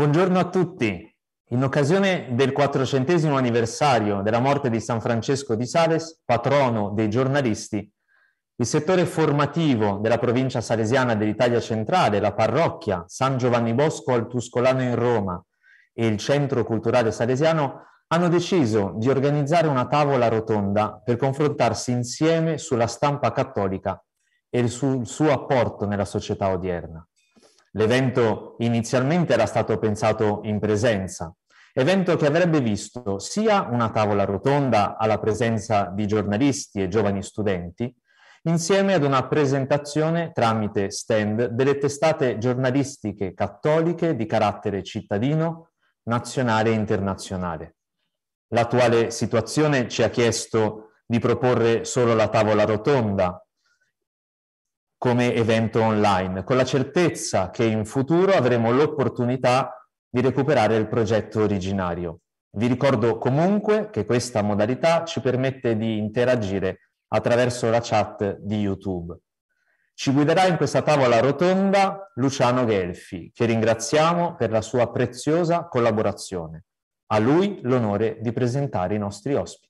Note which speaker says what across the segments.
Speaker 1: Buongiorno a tutti. In occasione del 400 anniversario della morte di San Francesco di Sales, patrono dei giornalisti, il settore formativo della provincia salesiana dell'Italia centrale, la parrocchia San Giovanni Bosco al Tuscolano in Roma e il Centro Culturale Salesiano hanno deciso di organizzare una tavola rotonda per confrontarsi insieme sulla stampa cattolica e sul suo apporto nella società odierna. L'evento inizialmente era stato pensato in presenza, evento che avrebbe visto sia una tavola rotonda alla presenza di giornalisti e giovani studenti, insieme ad una presentazione tramite stand delle testate giornalistiche cattoliche di carattere cittadino, nazionale e internazionale. L'attuale situazione ci ha chiesto di proporre solo la tavola rotonda, come evento online, con la certezza che in futuro avremo l'opportunità di recuperare il progetto originario. Vi ricordo comunque che questa modalità ci permette di interagire attraverso la chat di YouTube. Ci guiderà in questa tavola rotonda Luciano Gelfi, che ringraziamo per la sua preziosa collaborazione. A lui l'onore di presentare i nostri ospiti.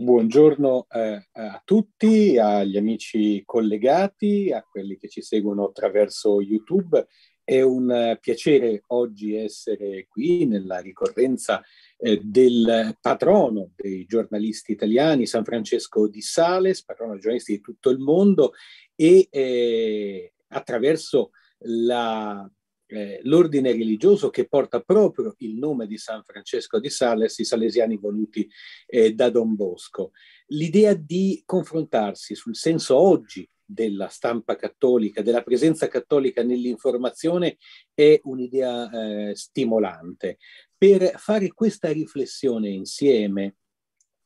Speaker 2: Buongiorno eh, a tutti, agli amici collegati, a quelli che ci seguono attraverso YouTube. È un eh, piacere oggi essere qui nella ricorrenza eh, del patrono dei giornalisti italiani, San Francesco di Sales, patrono dei giornalisti di tutto il mondo e eh, attraverso la eh, l'ordine religioso che porta proprio il nome di San Francesco di Sales, i salesiani voluti eh, da Don Bosco. L'idea di confrontarsi sul senso oggi della stampa cattolica, della presenza cattolica nell'informazione è un'idea eh, stimolante. Per fare questa riflessione insieme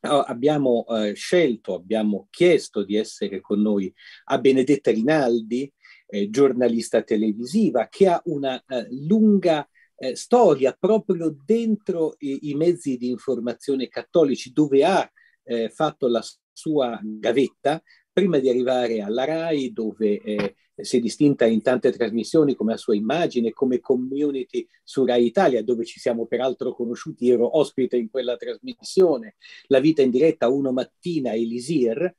Speaker 2: abbiamo eh, scelto, abbiamo chiesto di essere con noi a Benedetta Rinaldi, eh, giornalista televisiva, che ha una eh, lunga eh, storia proprio dentro i, i, mezzi di informazione cattolici, dove ha eh, fatto la sua gavetta prima di arrivare alla RAI, dove eh, si è distinta in tante trasmissioni come a sua immagine, come community su Rai Italia, dove ci siamo peraltro conosciuti, ero ospite in quella trasmissione, La vita in diretta, uno mattina, Elisir,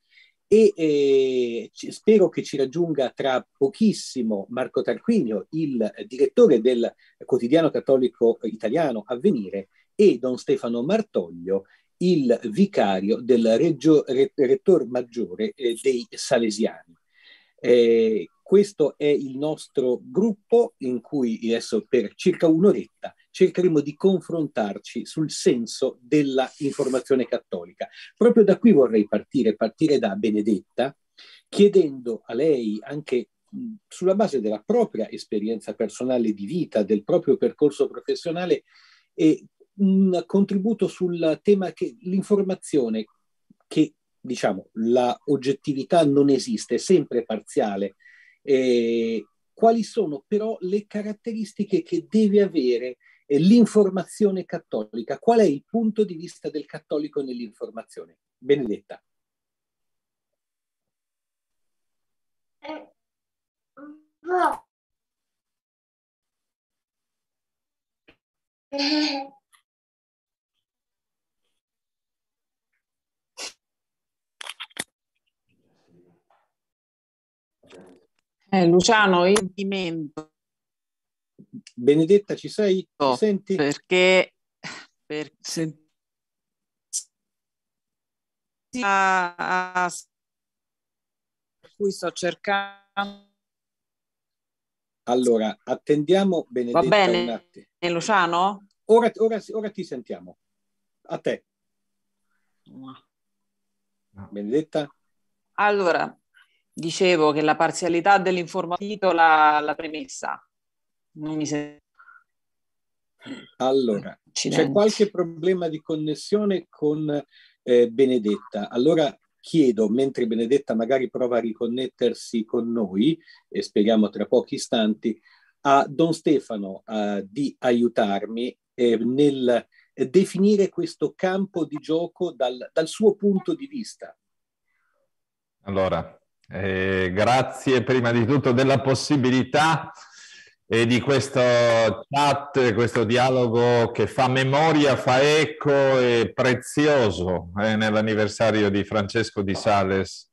Speaker 2: e eh, spero che ci raggiunga tra pochissimo Marco Tarquinio, il eh, direttore del quotidiano cattolico italiano Avvenire, e Don Stefano Martoglio, il vicario del Reggio, re, rettor maggiore eh, dei Salesiani. Eh, questo è il nostro gruppo in cui adesso per circa un'oretta cercheremo di confrontarci sul senso della informazione cattolica. Proprio da qui vorrei partire, partire da Benedetta, chiedendo a lei anche sulla base della propria esperienza personale di vita, del proprio percorso professionale, e un contributo sul tema che l'informazione, che diciamo la oggettività non esiste, è sempre parziale. Eh, quali sono però le caratteristiche che deve avere e l'informazione cattolica. Qual è il punto di vista del cattolico nell'informazione? Benedetta.
Speaker 3: Eh, no. eh. Luciano, io dimentico.
Speaker 2: Benedetta, ci sei? No, oh, senti?
Speaker 3: Perché... perché... Senti... A, a... Per cui sto cercando...
Speaker 2: Allora, attendiamo Benedetta Va bene,
Speaker 3: Luciano? Ora, ora, ora ti sentiamo. A te. Benedetta? Allora, dicevo che la parzialità dell'informativa la, la premessa non mi sembra.
Speaker 2: Allora, Accidenti. c'è qualche problema di connessione con eh, Benedetta. Allora chiedo, mentre Benedetta magari prova a riconnettersi con noi, e speriamo tra pochi istanti, a Don Stefano eh, di aiutarmi eh, nel eh, definire questo campo di gioco dal, dal suo punto di vista.
Speaker 4: Allora, eh, grazie prima di tutto della possibilità e di questo chat, questo dialogo che fa memoria, fa eco e prezioso eh, nell'anniversario di Francesco di Sales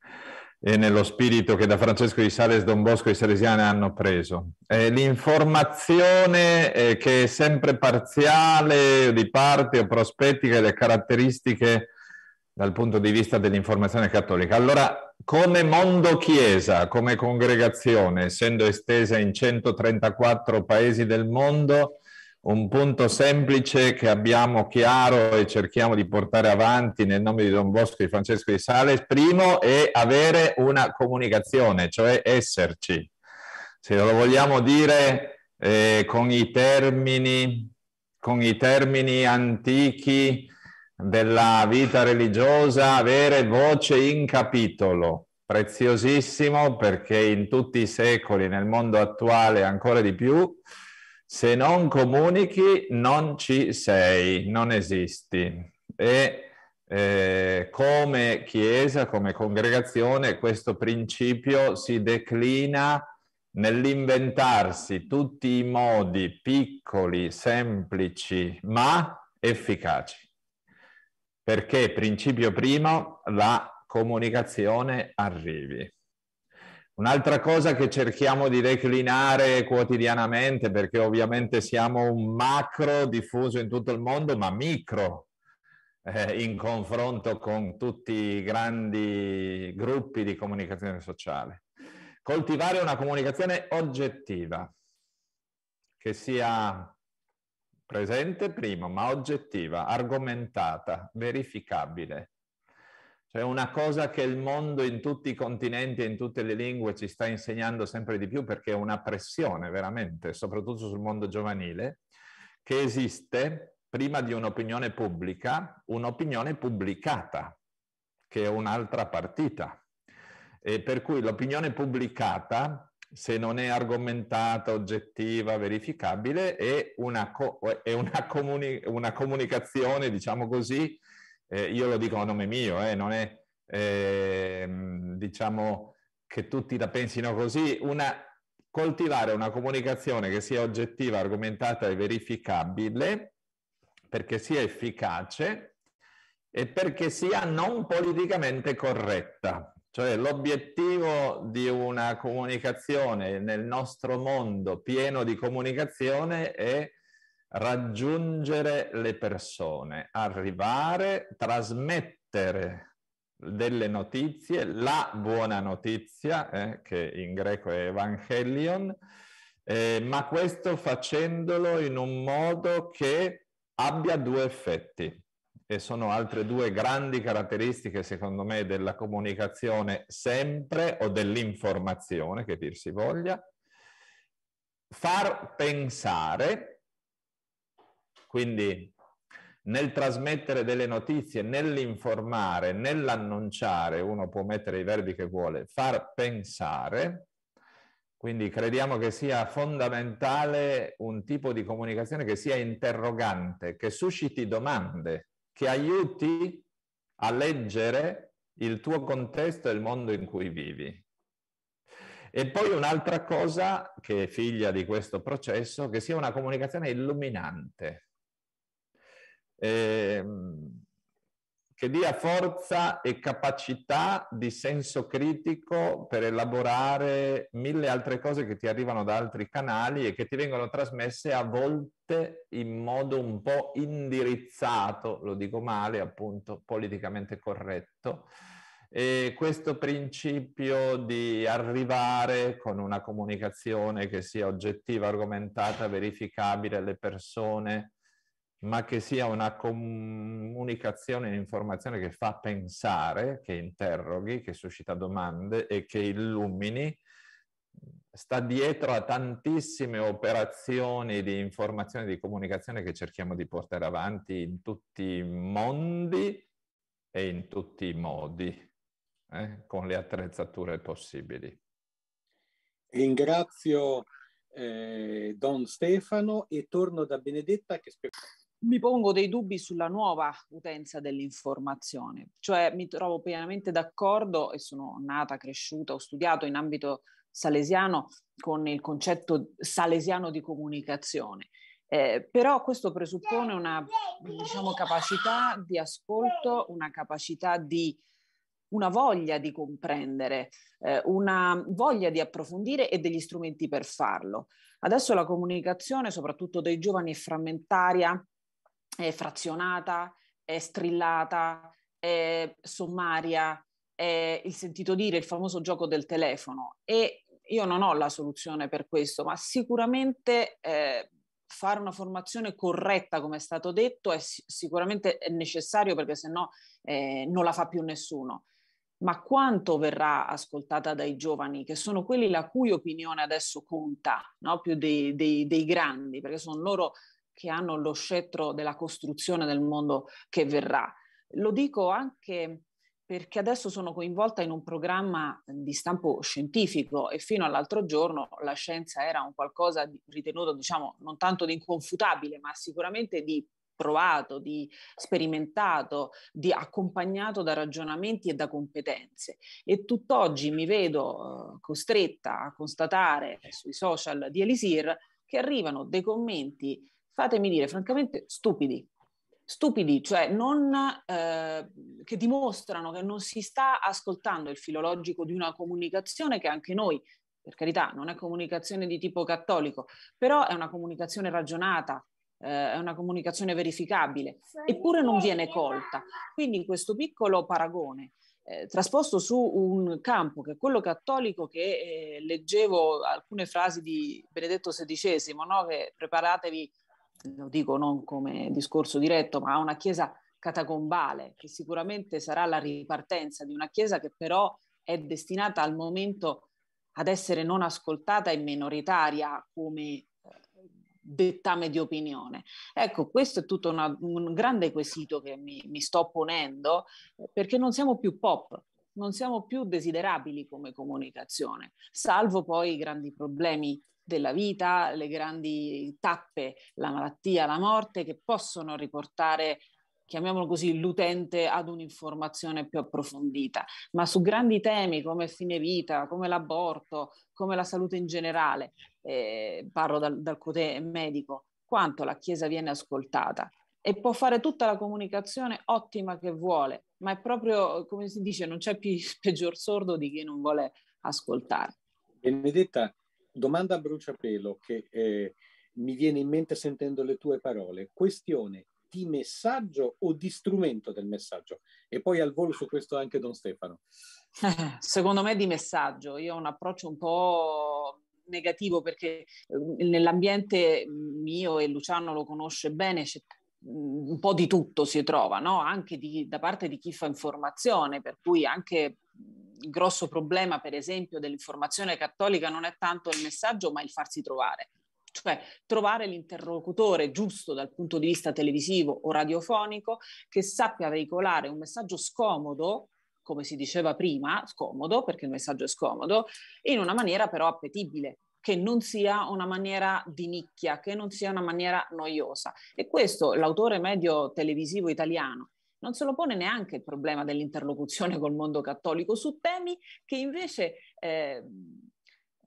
Speaker 4: e nello spirito che da Francesco di Sales, Don Bosco e Salesiane hanno preso. Eh, l'informazione eh, che è sempre parziale, di parte o prospettica, le caratteristiche dal punto di vista dell'informazione cattolica. Allora, come mondo chiesa, come congregazione, essendo estesa in 134 paesi del mondo, un punto semplice che abbiamo chiaro e cerchiamo di portare avanti nel nome di Don Bosco e Francesco di Sales, primo è avere una comunicazione, cioè esserci. Se lo vogliamo dire eh, con, i termini, con i termini antichi, della vita religiosa avere voce in capitolo, preziosissimo perché in tutti i secoli, nel mondo attuale ancora di più, se non comunichi non ci sei, non esisti. E eh, come Chiesa, come congregazione, questo principio si declina nell'inventarsi tutti i modi piccoli, semplici, ma efficaci perché principio primo la comunicazione arrivi. Un'altra cosa che cerchiamo di declinare quotidianamente, perché ovviamente siamo un macro diffuso in tutto il mondo, ma micro eh, in confronto con tutti i grandi gruppi di comunicazione sociale. Coltivare una comunicazione oggettiva, che sia presente prima, ma oggettiva, argomentata, verificabile. Cioè una cosa che il mondo in tutti i continenti e in tutte le lingue ci sta insegnando sempre di più perché è una pressione veramente, soprattutto sul mondo giovanile, che esiste prima di un'opinione pubblica, un'opinione pubblicata, che è un'altra partita. E per cui l'opinione pubblicata se non è argomentata, oggettiva, verificabile, è una, co- è una, comuni- una comunicazione, diciamo così, eh, io lo dico a nome mio, eh, non è eh, diciamo che tutti la pensino così, una, coltivare una comunicazione che sia oggettiva, argomentata e verificabile, perché sia efficace e perché sia non politicamente corretta. Cioè l'obiettivo di una comunicazione nel nostro mondo pieno di comunicazione è raggiungere le persone, arrivare, trasmettere delle notizie, la buona notizia, eh, che in greco è Evangelion, eh, ma questo facendolo in un modo che abbia due effetti e sono altre due grandi caratteristiche, secondo me, della comunicazione sempre o dell'informazione, che dir si voglia. Far pensare, quindi nel trasmettere delle notizie, nell'informare, nell'annunciare, uno può mettere i verbi che vuole, far pensare, quindi crediamo che sia fondamentale un tipo di comunicazione che sia interrogante, che susciti domande, che aiuti a leggere il tuo contesto e il mondo in cui vivi. E poi un'altra cosa che è figlia di questo processo, che sia una comunicazione illuminante. Ehm, che dia forza e capacità di senso critico per elaborare mille altre cose che ti arrivano da altri canali e che ti vengono trasmesse a volte in modo un po' indirizzato, lo dico male, appunto politicamente corretto. E questo principio di arrivare con una comunicazione che sia oggettiva, argomentata, verificabile alle persone, ma che sia una comunicazione e un'informazione che fa pensare, che interroghi, che suscita domande e che illumini, sta dietro a tantissime operazioni di informazione e di comunicazione che cerchiamo di portare avanti in tutti i mondi e in tutti i modi, eh? con le attrezzature possibili. Ringrazio
Speaker 2: eh, Don Stefano e torno da Benedetta che spiega
Speaker 3: mi pongo dei dubbi sulla nuova utenza dell'informazione, cioè mi trovo pienamente d'accordo e sono nata, cresciuta, ho studiato in ambito salesiano con il concetto salesiano di comunicazione. Eh, però questo presuppone una diciamo, capacità di ascolto, una capacità di una voglia di comprendere, eh, una voglia di approfondire e degli strumenti per farlo. Adesso la comunicazione, soprattutto dei giovani, è frammentaria, è frazionata, è strillata, è sommaria, è il sentito dire, il famoso gioco del telefono. E io non ho la soluzione per questo, ma sicuramente eh, fare una formazione corretta, come è stato detto, è sicuramente necessario perché sennò eh, non la fa più nessuno. Ma quanto verrà ascoltata dai giovani, che sono quelli la cui opinione adesso conta, no? più dei, dei, dei grandi, perché sono loro che hanno lo scettro della costruzione del mondo che verrà. Lo dico anche perché adesso sono coinvolta in un programma di stampo scientifico e fino all'altro giorno la scienza era un qualcosa di, ritenuto, diciamo, non tanto di inconfutabile, ma sicuramente di provato, di sperimentato, di accompagnato da ragionamenti e da competenze. E tutt'oggi mi vedo eh, costretta a constatare sui social di Elisir che arrivano dei commenti fatemi dire francamente stupidi, stupidi, cioè non, eh, che dimostrano che non si sta ascoltando il filologico di una comunicazione che anche noi, per carità, non è comunicazione di tipo cattolico, però è una comunicazione ragionata, eh, è una comunicazione verificabile, eppure non viene colta. Quindi in questo piccolo paragone eh, trasposto su un campo che è quello cattolico che eh, leggevo alcune frasi di Benedetto XVI, no? che preparatevi lo dico non come discorso diretto, ma a una chiesa catacombale, che sicuramente sarà la ripartenza di una chiesa che però è destinata al momento ad essere non ascoltata e minoritaria come eh, dettame di opinione. Ecco, questo è tutto una, un grande quesito che mi, mi, sto ponendo perché non siamo più pop, non siamo più desiderabili come comunicazione, salvo poi i grandi problemi della vita, le grandi tappe, la malattia, la morte, che possono riportare chiamiamolo così, l'utente ad un'informazione più approfondita, ma su grandi temi come fine vita, come l'aborto, come la salute in generale, eh, parlo dal, dal côté medico, quanto la Chiesa viene ascoltata e può fare tutta la comunicazione ottima che vuole, ma è proprio, come si dice, non c'è più peggior sordo di chi non vuole ascoltare.
Speaker 2: Benedetta, domanda a bruciapelo che eh, mi viene in mente sentendo le tue parole, questione di messaggio o di strumento del messaggio? E poi al volo su questo anche Don Stefano.
Speaker 3: Secondo me di messaggio, io ho un approccio un po' negativo perché eh, nell'ambiente mm, mio e Luciano lo conosce bene, c'è Mhmm, un po' di tutto si trova, no? anche di, da parte di chi fa informazione, per cui anche mhmm, il grosso problema, per esempio, dell'informazione cattolica non è tanto il messaggio, ma il farsi trovare, cioè trovare l'interlocutore giusto dal punto di vista televisivo o radiofonico che sappia veicolare un messaggio scomodo, come si diceva prima, scomodo, perché il messaggio è scomodo, in una maniera però appetibile, che non sia una maniera di nicchia, che non sia una maniera noiosa. E questo l'autore medio televisivo italiano non se lo pone neanche il problema dell'interlocuzione col mondo cattolico su temi che invece ehm,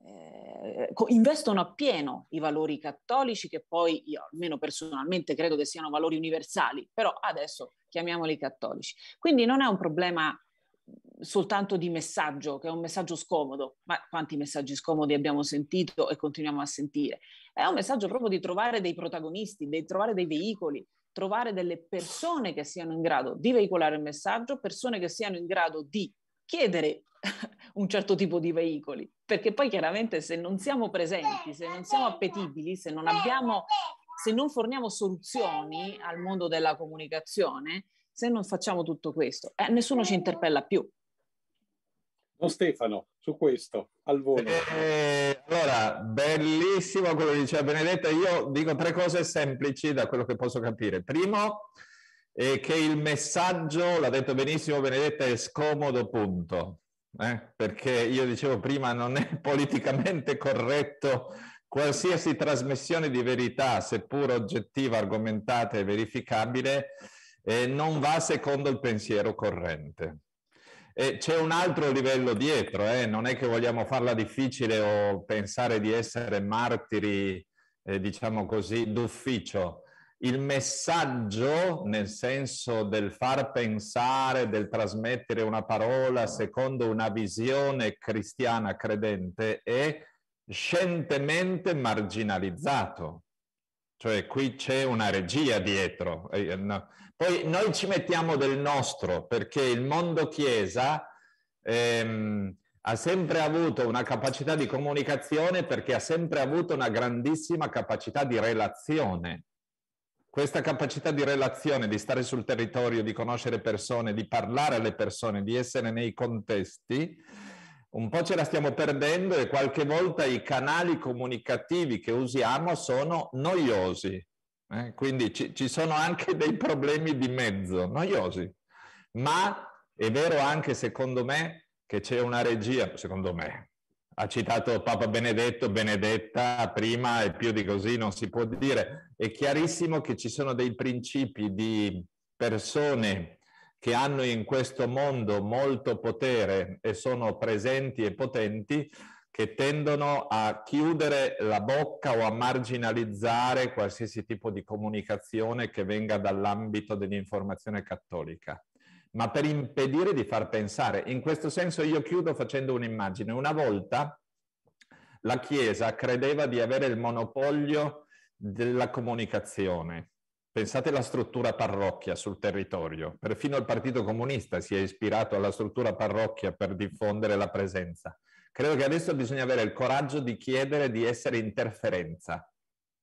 Speaker 3: eh, eh, investono appieno i valori cattolici, che poi io almeno personalmente credo che siano valori universali, però adesso chiamiamoli cattolici. Quindi non è un problema soltanto di messaggio, che è un messaggio scomodo, ma quanti messaggi scomodi abbiamo sentito e continuiamo a sentire? È un messaggio proprio di trovare dei protagonisti, di trovare dei veicoli, trovare delle persone che siano in grado di veicolare il messaggio, persone che siano in grado di chiedere un certo tipo di veicoli, perché poi chiaramente se non siamo presenti, se non siamo appetibili, se non, abbiamo, se non forniamo soluzioni al mondo della comunicazione, se non facciamo tutto questo, eh, nessuno ci interpella più.
Speaker 2: Don Stefano, su questo, al volo.
Speaker 4: Eh, allora, bellissimo quello che diceva Benedetta. Io dico tre cose semplici da quello che posso capire. Primo, è che il messaggio, l'ha detto benissimo Benedetta, è scomodo, punto. Eh? Perché io dicevo prima, non è politicamente corretto qualsiasi trasmissione di verità, seppur oggettiva, argomentata e verificabile, eh, non va secondo il pensiero corrente. E c'è un altro livello dietro, eh? non è che vogliamo farla difficile o pensare di essere martiri, eh, diciamo così, d'ufficio. Il messaggio, nel senso del far pensare, del trasmettere una parola secondo una visione cristiana credente, è scientemente marginalizzato. Cioè qui c'è una regia dietro. Eh, no poi noi ci mettiamo del nostro perché il mondo Chiesa ehm, ha sempre avuto una capacità di comunicazione perché ha sempre avuto una grandissima capacità di relazione. Questa capacità di relazione, di stare sul territorio, di conoscere persone, di parlare alle persone, di essere nei contesti, un po' ce la stiamo perdendo e qualche volta i canali comunicativi che usiamo sono noiosi. Eh, quindi ci, ci, sono anche dei problemi di mezzo, noiosi. Ma è vero anche, secondo me, che c'è una regia, secondo me, ha citato Papa Benedetto, Benedetta prima e più di così non si può dire. È chiarissimo che ci sono dei principi di persone che hanno in questo mondo molto potere e sono presenti e potenti, che tendono a chiudere la bocca o a marginalizzare qualsiasi tipo di comunicazione che venga dall'ambito dell'informazione cattolica, ma per impedire di far pensare. In questo senso io chiudo facendo un'immagine. Una volta la Chiesa credeva di avere il monopolio della comunicazione. Pensate alla struttura parrocchia sul territorio. Perfino il Partito Comunista si è ispirato alla struttura parrocchia per diffondere la presenza. Credo che adesso bisogna avere il coraggio di chiedere di essere interferenza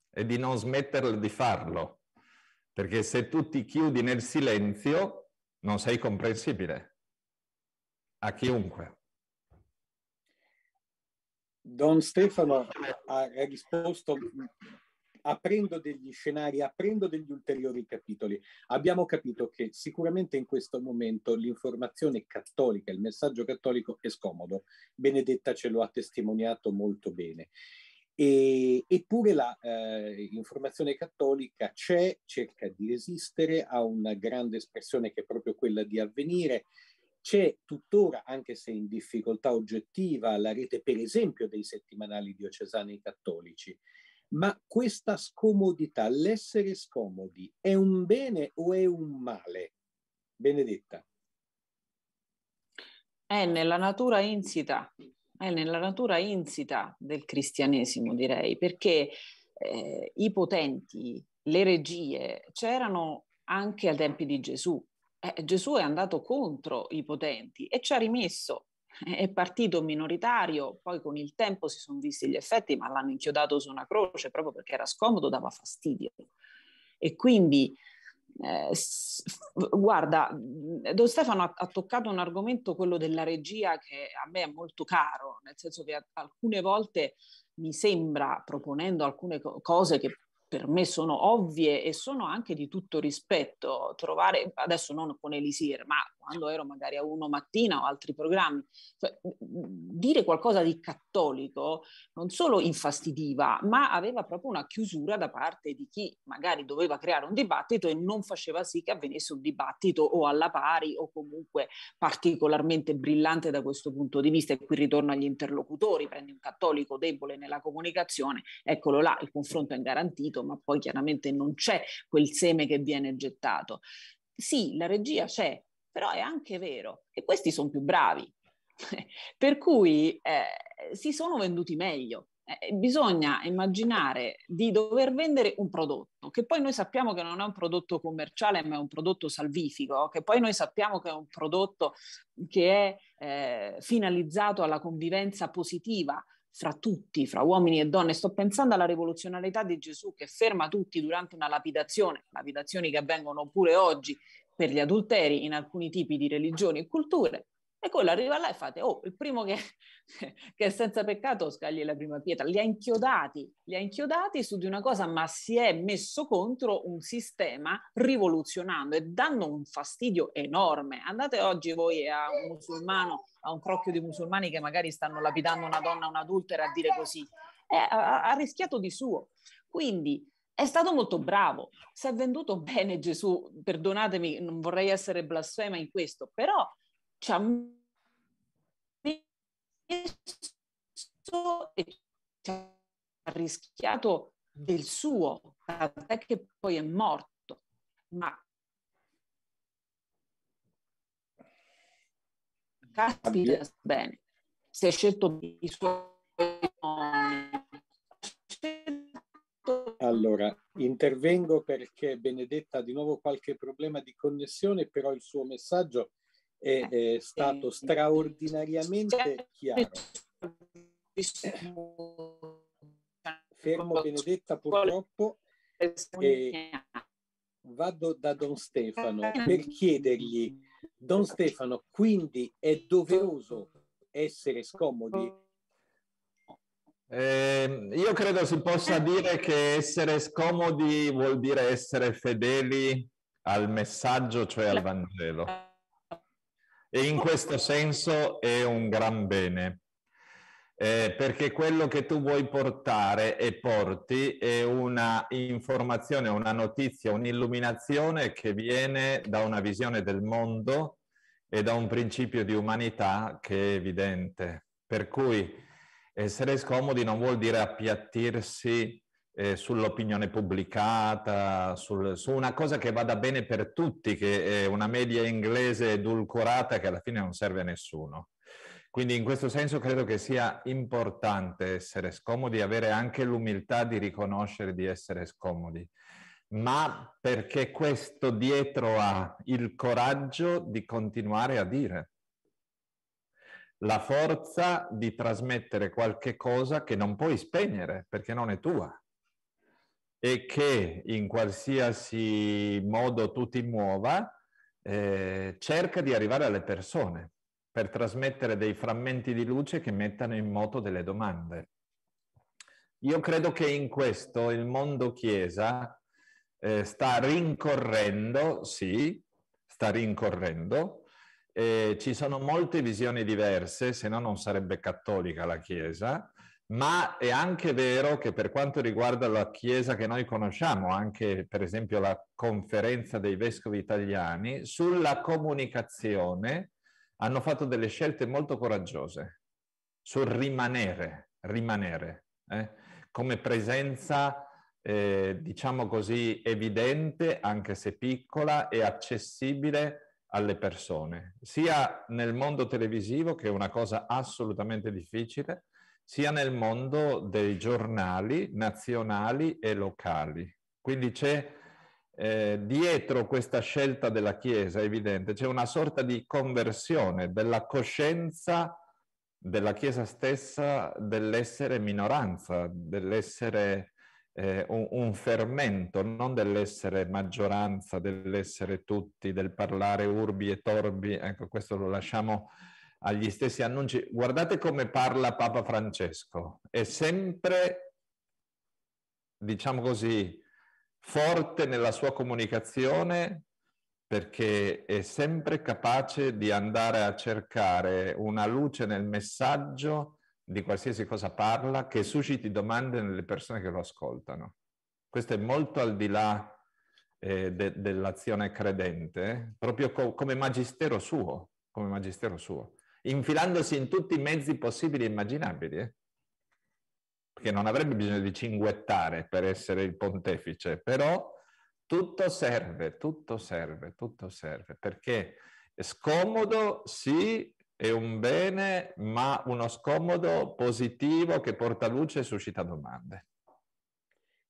Speaker 4: e di non smetterla di farlo, perché se tu ti chiudi nel silenzio non sei comprensibile a chiunque. Don Stefano
Speaker 2: ha, ha risposto aprendo degli scenari, aprendo degli ulteriori capitoli. Abbiamo capito che sicuramente in questo momento l'informazione cattolica, il messaggio cattolico è scomodo. Benedetta ce lo ha testimoniato molto bene. E, eppure l'informazione eh, cattolica c'è, cerca di resistere, ha una grande espressione che è proprio quella di avvenire. C'è tuttora, anche se in difficoltà oggettiva, la rete per esempio dei settimanali diocesani cattolici ma questa scomodità, l'essere scomodi, è un bene o è un male? Benedetta.
Speaker 3: È nella natura insita, è nella natura insita del cristianesimo, direi, perché eh, i potenti, le regie c'erano anche ai tempi di Gesù. Eh, Gesù è andato contro i potenti e ci ha rimesso è partito minoritario, poi con il tempo si sono visti gli effetti, ma l'hanno inchiodato su una croce proprio perché era scomodo, dava fastidio. E quindi, eh, guarda, Don Stefano ha, ha, toccato un argomento, quello della regia, che a me è molto caro, nel senso che alcune volte mi sembra, proponendo alcune cose che per me sono ovvie e sono anche di tutto rispetto. Trovare, adesso non con Elisir, ma quando ero magari a uno mattina o altri programmi, cioè, dire qualcosa di cattolico non solo infastidiva, ma aveva proprio una chiusura da parte di chi magari doveva creare un dibattito e non faceva sì che avvenisse un dibattito o alla pari o comunque particolarmente brillante da questo punto di vista. E qui ritorno agli interlocutori, prendi un cattolico debole nella comunicazione, eccolo là, il confronto è garantito gettato, ma poi chiaramente non c'è quel seme che viene gettato. Sì, la regia c'è, però è anche vero che questi sono più bravi, per cui eh, si sono venduti meglio. Eh, bisogna immaginare di dover vendere un prodotto, che poi noi sappiamo che non è un prodotto commerciale, ma è un prodotto salvifico, che poi noi sappiamo che è un prodotto che è eh, finalizzato alla convivenza positiva fra tutti, fra uomini e donne. Sto pensando alla rivoluzionalità di Gesù che ferma tutti durante una lapidazione, lapidazioni che avvengono pure oggi per gli adulteri in alcuni tipi di religioni e culture, e quello arriva là e fate, oh, il primo che, che è senza peccato scagli la prima pietra. Li ha inchiodati, li ha inchiodati su di una cosa, ma si è messo contro un sistema rivoluzionando e dando un fastidio enorme. Andate oggi voi a un musulmano, a un crocchio di musulmani che magari stanno lapidando una donna, un un'adultera, a dire così. Eh, ha, ha rischiato di suo. Quindi è stato molto bravo, si è venduto bene Gesù, perdonatemi, non vorrei essere blasfema in questo, però ci ha messo e ci ha rischiato del suo, tant'è che poi è morto. Ma caspita Abbia. bene, si è scelto i suoi
Speaker 2: allora, intervengo perché Benedetta ha di nuovo qualche problema di connessione, però il suo messaggio è, eh, è stato eh, straordinariamente eh, chiaro. Fermo Benedetta purtroppo eh, vado da Don Stefano per chiedergli, Don Stefano, quindi è
Speaker 4: doveroso essere scomodi? Eh, io credo si possa dire che essere scomodi vuol dire essere fedeli al messaggio, cioè al Vangelo e in questo senso è un gran bene. Eh, perché quello che tu vuoi portare e porti è una informazione, una notizia, un'illuminazione che viene da una visione del mondo e da un principio di umanità che è evidente. Per cui essere scomodi non vuol dire appiattirsi eh, sull'opinione pubblicata, sul, su una cosa che vada bene per tutti, che è una media inglese edulcorata che alla fine non serve a nessuno. Quindi in questo senso credo che sia importante essere scomodi, avere anche l'umiltà di riconoscere di essere scomodi, ma perché questo dietro ha il coraggio di continuare a dire, la forza di trasmettere qualche cosa che non puoi spegnere perché non è tua e che in qualsiasi modo tu ti muova eh, cerca di arrivare alle persone per trasmettere dei frammenti di luce che mettano in moto delle domande. Io credo che in questo il mondo Chiesa eh, sta rincorrendo, sì, sta rincorrendo, eh, ci sono molte visioni diverse, se no non sarebbe cattolica la Chiesa, ma è anche vero che per quanto riguarda la Chiesa che noi conosciamo, anche per esempio la conferenza dei vescovi italiani, sulla comunicazione hanno fatto delle scelte molto coraggiose, sul rimanere, rimanere eh, come presenza, eh, diciamo così, evidente, anche se piccola, e accessibile alle persone, sia nel mondo televisivo, che è una cosa assolutamente difficile, sia nel mondo dei giornali nazionali e locali. Quindi c'è eh, dietro questa scelta della Chiesa, è evidente, c'è una sorta di conversione della coscienza della Chiesa stessa dell'essere minoranza, dell'essere eh, un, un, fermento, non dell'essere maggioranza, dell'essere tutti, del parlare urbi e torbi, ecco questo lo lasciamo agli stessi annunci. Guardate come parla Papa Francesco, è sempre, diciamo così, forte nella sua comunicazione perché è sempre capace di andare a cercare una luce nel messaggio di qualsiasi cosa parla che susciti domande nelle persone che lo ascoltano. Questo è molto al di là eh, de- dell'azione credente, proprio co- come magistero suo, come magistero suo infilandosi in tutti i mezzi possibili e immaginabili. Eh? Perché non avrebbe bisogno di cinguettare per essere il pontefice, però tutto serve, tutto serve, tutto serve, perché è scomodo sì, è un bene, ma uno scomodo positivo che porta luce e suscita domande.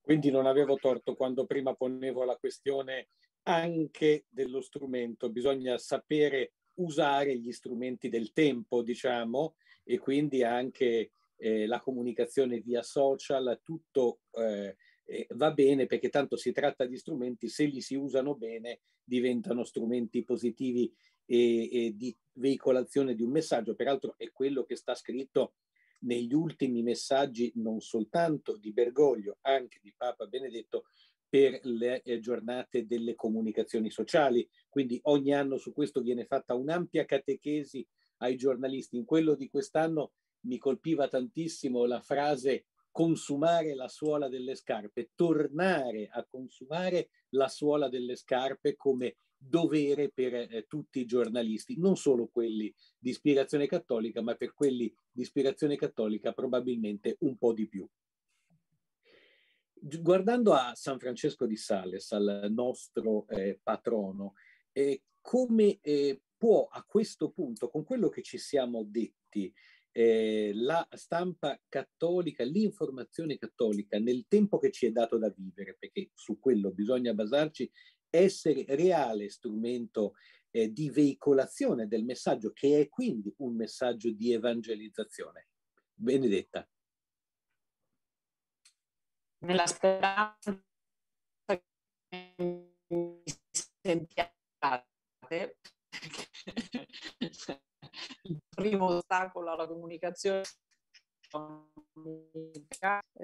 Speaker 2: Quindi non avevo torto quando prima ponevo la questione anche dello strumento, bisogna sapere usare gli strumenti del tempo, diciamo, e quindi anche eh, la comunicazione via social, tutto eh, eh, va bene perché tanto si tratta di strumenti, se li si usano bene diventano strumenti positivi e, e di veicolazione di un messaggio, peraltro è quello che sta scritto negli ultimi messaggi non soltanto di Bergoglio, anche di Papa Benedetto, per le eh, giornate delle comunicazioni sociali, quindi ogni anno su questo viene fatta un'ampia catechesi ai giornalisti. In quello di quest'anno mi colpiva tantissimo la frase consumare la suola delle scarpe, tornare a consumare la suola delle scarpe come dovere per eh, tutti i giornalisti, non solo quelli di ispirazione cattolica, ma per quelli di ispirazione cattolica probabilmente un po' di più. Guardando a San Francesco di Sales, al nostro eh, patrono, eh, come eh, può a questo punto, con quello che ci siamo detti, eh, la stampa cattolica, l'informazione cattolica, nel tempo che ci è dato da vivere, perché su quello bisogna basarci, essere reale strumento eh, di veicolazione del messaggio, che è quindi un messaggio di evangelizzazione. Benedetta
Speaker 3: nella speranza che mi sentiate, il primo ostacolo alla comunicazione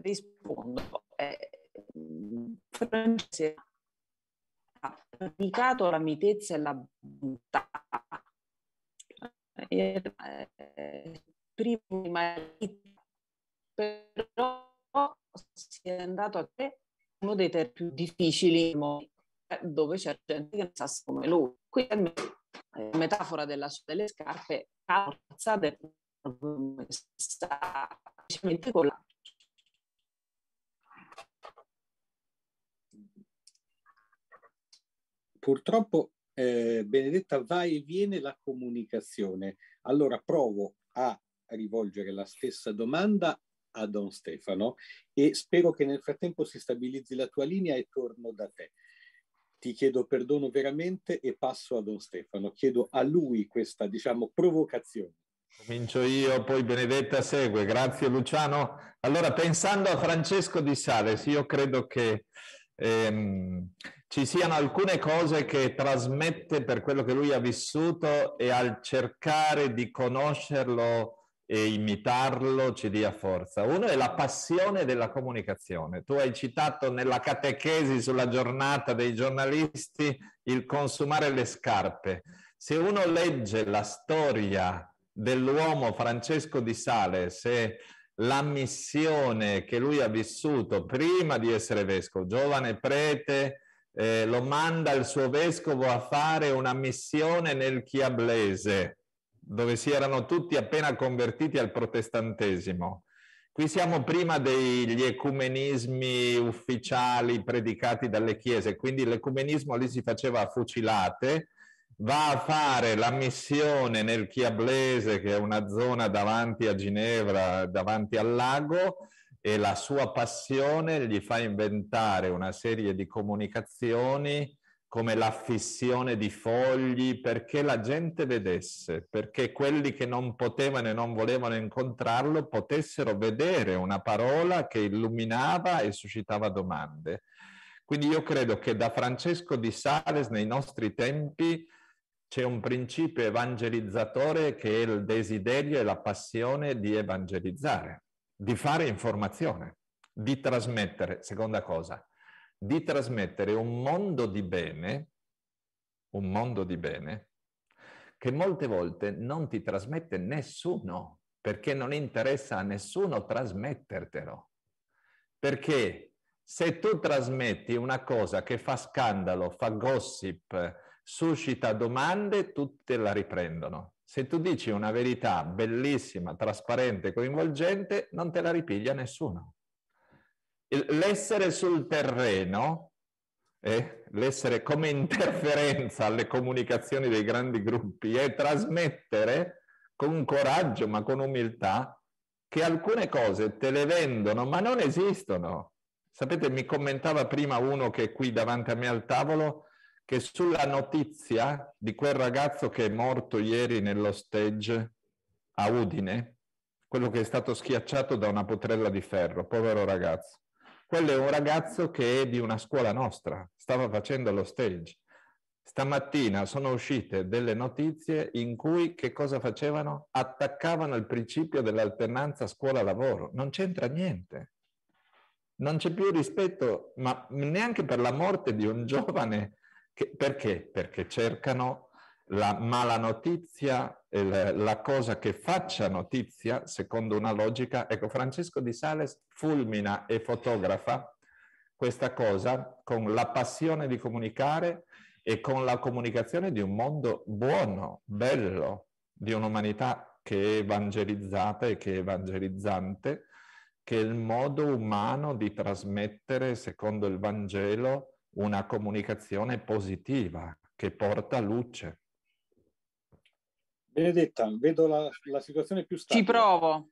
Speaker 3: rispondo eh, Francesca ha praticato la mitezza e la bontà eh, prima di è andato a fare uno dei test più difficili eh, dove c'è gente che non sa come lui. Quindi eh, la metafora della, delle scarpe calza del, sta semplicemente con la
Speaker 2: purtroppo eh, Benedetta va e viene la comunicazione. Allora provo a rivolgere la stessa domanda a Don Stefano e spero che nel frattempo si stabilizzi la tua linea e torno da te. Ti chiedo perdono veramente e passo a Don Stefano. Chiedo a lui questa, diciamo, provocazione.
Speaker 4: Comincio io, poi Benedetta segue. Grazie Luciano. Allora, pensando a Francesco di Sales, io credo che ehm, ci siano alcune cose che trasmette per quello che lui ha vissuto e al cercare di conoscerlo e imitarlo ci dia forza. Uno è la passione della comunicazione. Tu hai citato nella catechesi sulla giornata dei giornalisti il consumare le scarpe. Se uno legge la storia dell'uomo Francesco di Sales e la missione che lui ha vissuto prima di essere vescovo, giovane prete, eh, lo manda il suo vescovo a fare una missione nel Chiablese dove si erano tutti appena convertiti al protestantesimo. Qui siamo prima degli ecumenismi ufficiali predicati dalle chiese, quindi l'ecumenismo lì si faceva a fucilate, va a fare la missione nel Chiablese, che è una zona davanti a Ginevra, davanti al lago, e la sua passione gli fa inventare una serie di comunicazioni come la fissione di fogli, perché la gente vedesse, perché quelli che non potevano e non volevano incontrarlo potessero vedere una parola che illuminava e suscitava domande. Quindi io credo che da Francesco di Sales nei nostri tempi c'è un principio evangelizzatore che è il desiderio e la passione di evangelizzare, di fare informazione, di trasmettere. Seconda cosa, di trasmettere un mondo di bene, un mondo di bene, che molte volte non ti trasmette nessuno, perché non interessa a nessuno trasmettertelo. Perché se tu trasmetti una cosa che fa scandalo, fa gossip, suscita domande, tutte la riprendono. Se tu dici una verità bellissima, trasparente, coinvolgente, non te la ripiglia nessuno l'essere sul terreno, eh, l'essere come interferenza alle comunicazioni dei grandi gruppi è trasmettere con coraggio ma con umiltà che alcune cose te le vendono ma non esistono. Sapete, mi commentava prima uno che è qui davanti a me al tavolo che sulla notizia di quel ragazzo che è morto ieri nello stage a Udine, quello che è stato schiacciato da una potrella di ferro, povero ragazzo. Quello è un ragazzo che è di una scuola nostra, stava facendo lo stage. Stamattina sono uscite delle notizie in cui che cosa facevano? Attaccavano il principio dell'alternanza scuola-lavoro. Non c'entra niente. Non c'è più rispetto, ma neanche per la morte di un giovane. Che, perché? Perché cercano la mala notizia, la cosa che faccia notizia, secondo una logica, ecco, Francesco di Sales fulmina e fotografa questa cosa con la passione di comunicare e con la comunicazione di un mondo buono, bello, di un'umanità che è evangelizzata e che è evangelizzante, che è il modo umano di trasmettere, secondo il Vangelo, una comunicazione positiva che porta luce.
Speaker 2: Benedetta, vedo la, la
Speaker 3: situazione più stabile. Ci provo.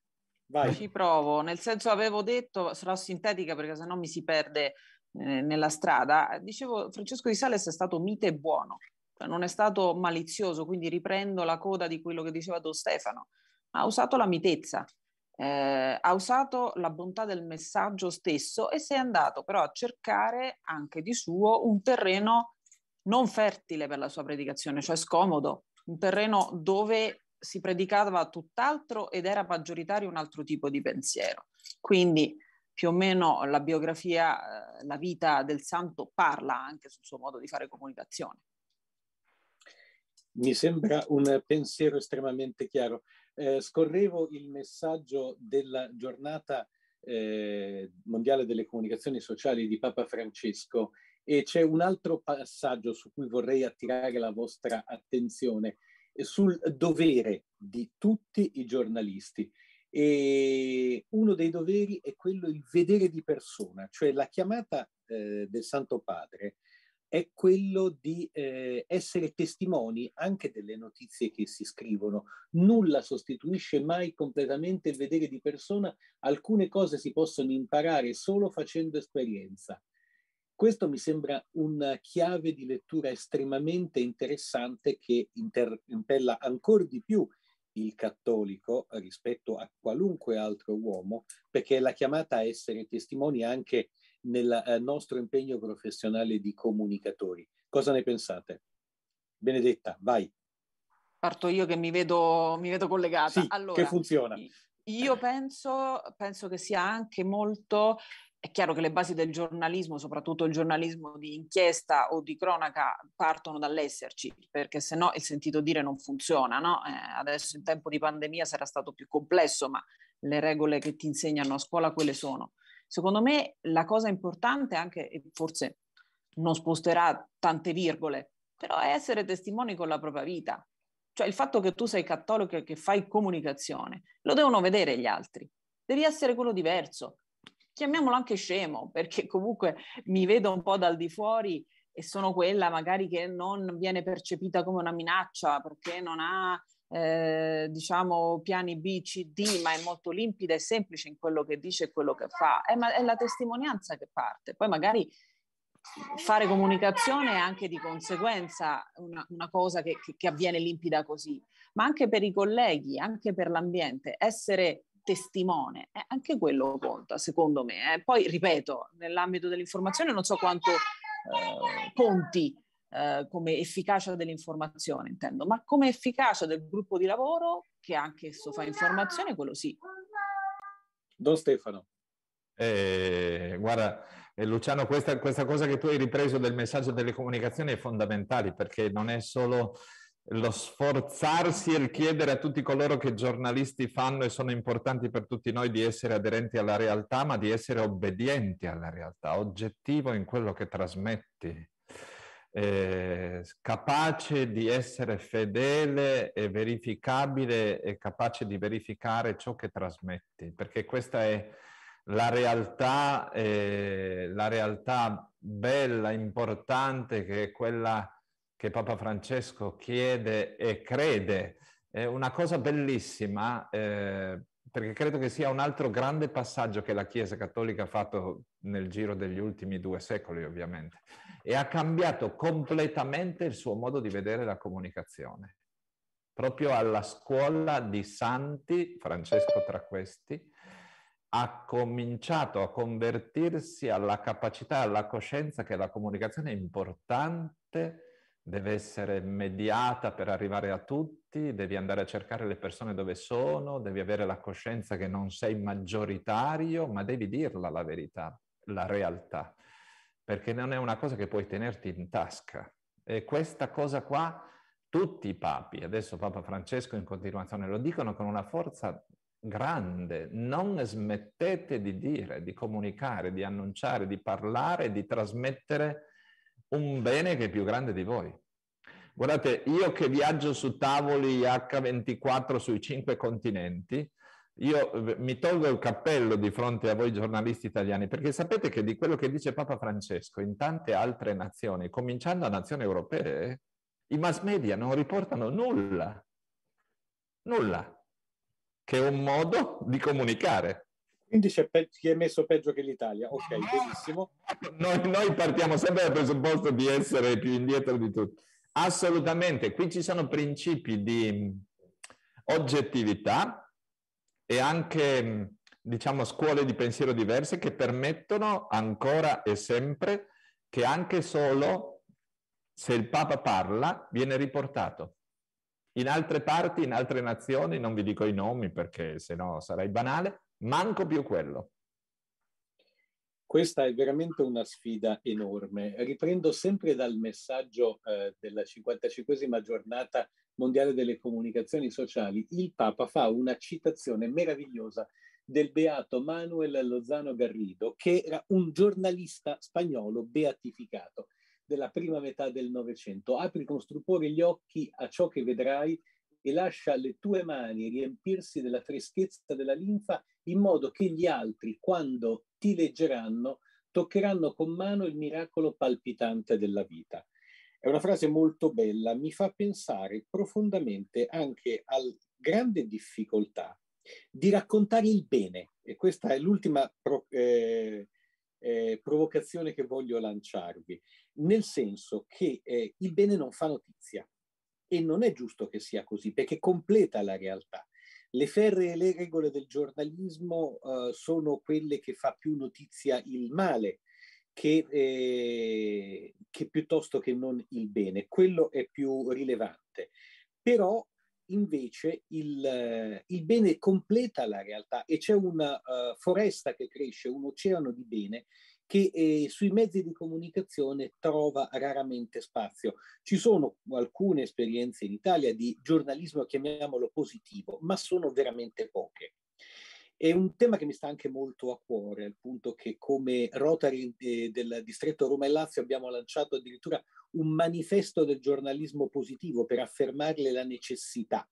Speaker 3: Vai. Ci provo, nel senso avevo detto, sarò sintetica perché sennò mi si perde eh, nella strada. Dicevo, Francesco di Sales è stato mite e buono, cioè non è stato malizioso, quindi riprendo la coda di quello che diceva Don Stefano. Ha usato la mitezza, eh, ha usato la bontà del messaggio stesso e si è andato però a cercare anche di suo un terreno non fertile per la sua predicazione, cioè scomodo, un terreno dove si predicava tutt'altro ed era maggioritario un altro tipo di pensiero. Quindi più o meno la biografia, eh, la vita del santo parla anche sul suo modo di fare comunicazione.
Speaker 2: Mi sembra un pensiero estremamente chiaro. Eh, scorrevo il messaggio della giornata eh, mondiale delle comunicazioni sociali di Papa Francesco e c'è un altro passaggio su cui vorrei attirare la vostra attenzione, eh, sul dovere di tutti i giornalisti. E uno dei doveri è quello il vedere di persona, cioè la chiamata eh, del Santo Padre è quello di eh, essere testimoni anche delle notizie che si scrivono. Nulla sostituisce mai completamente il vedere di persona, alcune cose si possono imparare solo facendo esperienza. Questo mi sembra una chiave di lettura estremamente interessante che interpella ancora di più il cattolico rispetto a qualunque altro uomo, perché è la chiamata a essere testimoni anche nel eh, nostro impegno professionale di comunicatori. Cosa ne pensate? Benedetta, vai.
Speaker 3: Parto io che mi vedo, mi vedo collegata. Sì, allora, che funziona. Io penso, penso che sia anche molto è chiaro che le basi del giornalismo, soprattutto il giornalismo di inchiesta o di cronaca, partono dall'esserci, perché se no il sentito dire non funziona. No? Eh, adesso in tempo di pandemia sarà stato più complesso, ma le regole che ti insegnano a scuola quelle sono. Secondo me la cosa importante, anche forse non sposterà tante virgole, però è essere testimoni con la propria vita. Cioè il fatto che tu sei cattolico e che fai comunicazione, lo devono vedere gli altri. Devi essere quello diverso, chiamiamolo anche scemo, perché comunque mi vedo un po' dal di fuori e sono quella magari che non viene percepita come una minaccia perché non ha eh, diciamo piani B, C, D, ma è molto limpida e semplice in quello che dice e quello che fa. È, ma- è la testimonianza che parte. Poi magari fare comunicazione è anche di conseguenza una, una cosa che, che, che, avviene limpida così, ma anche per i colleghi, anche per l'ambiente, essere testimone, eh, anche quello conta secondo me. Eh. Poi ripeto, nell'ambito dell'informazione non so quanto eh, conti eh, come efficacia dell'informazione, intendo, ma come efficacia del gruppo di lavoro che anche esso fa informazione, quello sì.
Speaker 4: Don Stefano. Eh, guarda, eh, Luciano, questa, questa, cosa che tu hai ripreso del messaggio delle comunicazioni è fondamentale perché non è solo lo sforzarsi e il chiedere a tutti coloro che giornalisti fanno e sono importanti per tutti noi di essere aderenti alla realtà, ma di essere obbedienti alla realtà, oggettivo in quello che trasmetti, eh, capace di essere fedele e verificabile e capace di verificare ciò che trasmetti, perché questa è la realtà, eh, la realtà bella, importante, che è quella che Papa Francesco chiede e crede. È una cosa bellissima, eh, perché credo che sia un altro grande passaggio che la Chiesa Cattolica ha fatto nel giro degli ultimi due secoli, ovviamente, e ha cambiato completamente il suo modo di vedere la comunicazione. Proprio alla scuola di Santi, Francesco tra questi, ha cominciato a convertirsi alla capacità, alla coscienza che la comunicazione è importante deve essere mediata per arrivare a tutti, devi andare a cercare le persone dove sono, devi avere la coscienza che non sei maggioritario, ma devi dirla la verità, la realtà, perché non è una cosa che puoi tenerti in tasca. E questa cosa qua tutti i papi, adesso Papa Francesco in continuazione lo dicono con una forza grande, non smettete di dire, di comunicare, di annunciare, di parlare, di trasmettere un bene che è più grande di voi. Guardate, io che viaggio su tavoli H24 sui cinque continenti, io eh, mi tolgo il cappello di fronte a voi giornalisti italiani, perché sapete che di quello che dice Papa Francesco in tante altre nazioni, cominciando a nazioni europee, i mass media non riportano nulla, nulla, che è un modo di comunicare. Quindi c'è pe- chi è messo peggio che l'Italia. Ok, benissimo. Noi, noi partiamo sempre dal presupposto di essere più indietro di tutti. Assolutamente, qui ci sono principi di oggettività e anche, diciamo, scuole di pensiero diverse che permettono ancora e sempre che anche solo se il Papa parla viene riportato. In altre parti, in altre nazioni, non vi dico i nomi perché sennò sarei banale, manco più quello.
Speaker 2: Questa è veramente una sfida enorme. Riprendo sempre dal messaggio eh, della 55 giornata mondiale delle comunicazioni sociali. Il Papa fa una citazione meravigliosa del beato Manuel Lozano Garrido, che era un giornalista spagnolo beatificato della prima metà del Novecento. Apri con stupore gli occhi a ciò che vedrai e lascia le tue mani riempirsi della freschezza della linfa in modo che gli altri, quando ti leggeranno, toccheranno con mano il miracolo palpitante della vita. È una frase molto bella, mi fa pensare profondamente anche alla grande difficoltà di raccontare il bene. E questa è l'ultima pro- eh, eh, provocazione che voglio lanciarvi, nel senso che eh, il bene non fa notizia e non è giusto che sia così perché completa la realtà. Le ferre le regole del giornalismo eh, sono quelle che fa più notizia il male che, eh, che piuttosto che non il bene, quello è più rilevante. Però invece il, eh, il, bene completa la realtà e c'è una uh, foresta che cresce, un oceano di bene che eh, sui mezzi di comunicazione trova raramente spazio. Ci sono alcune esperienze in Italia di giornalismo, chiamiamolo positivo, ma sono veramente poche. È un tema che mi sta anche molto a cuore, al punto che come Rotary eh, del distretto Roma e Lazio abbiamo lanciato addirittura un manifesto del giornalismo positivo per affermarle la necessità